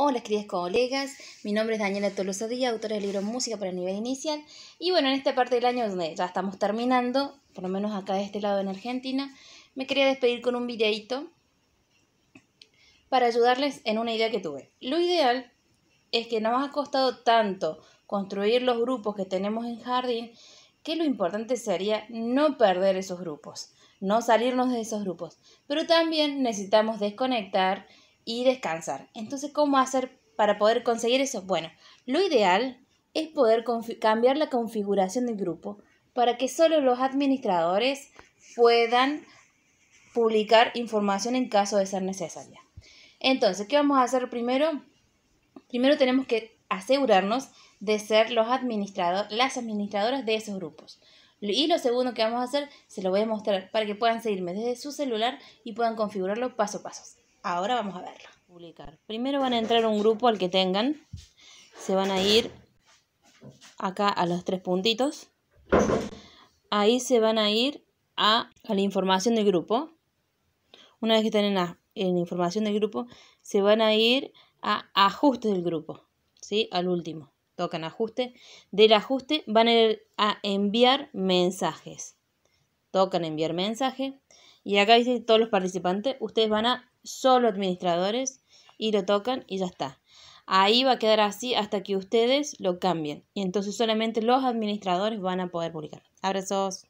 Hola queridos colegas, mi nombre es Daniela Tolosa Díaz, autora del libro Música para el nivel inicial. Y bueno, en esta parte del año donde ya estamos terminando, por lo menos acá de este lado en Argentina, me quería despedir con un videito para ayudarles en una idea que tuve. Lo ideal es que nos ha costado tanto construir los grupos que tenemos en jardín que lo importante sería no perder esos grupos, no salirnos de esos grupos. Pero también necesitamos desconectar y descansar. Entonces, ¿cómo hacer para poder conseguir eso? Bueno, lo ideal es poder cambiar la configuración del grupo para que solo los administradores puedan publicar información en caso de ser necesaria. Entonces, ¿qué vamos a hacer primero? Primero tenemos que asegurarnos de ser los administradores, las administradoras de esos grupos. Y lo segundo que vamos a hacer, se lo voy a mostrar para que puedan seguirme desde su celular y puedan configurarlo paso a paso. Ahora vamos a verlo. Publicar. Primero van a entrar un grupo al que tengan. Se van a ir acá a los tres puntitos. Ahí se van a ir a, la información del grupo. Una vez que estén en la, información del grupo, se van a ir a ajustes del grupo. ¿Sí? Al último. Tocan ajuste. Del ajuste van a, ir a enviar mensajes. Tocan enviar mensaje. Y acá dice todos los participantes, ustedes van a solo administradores y lo tocan y ya está. Ahí va a quedar así hasta que ustedes lo cambien. Y entonces solamente los administradores van a poder publicar. Abrazos.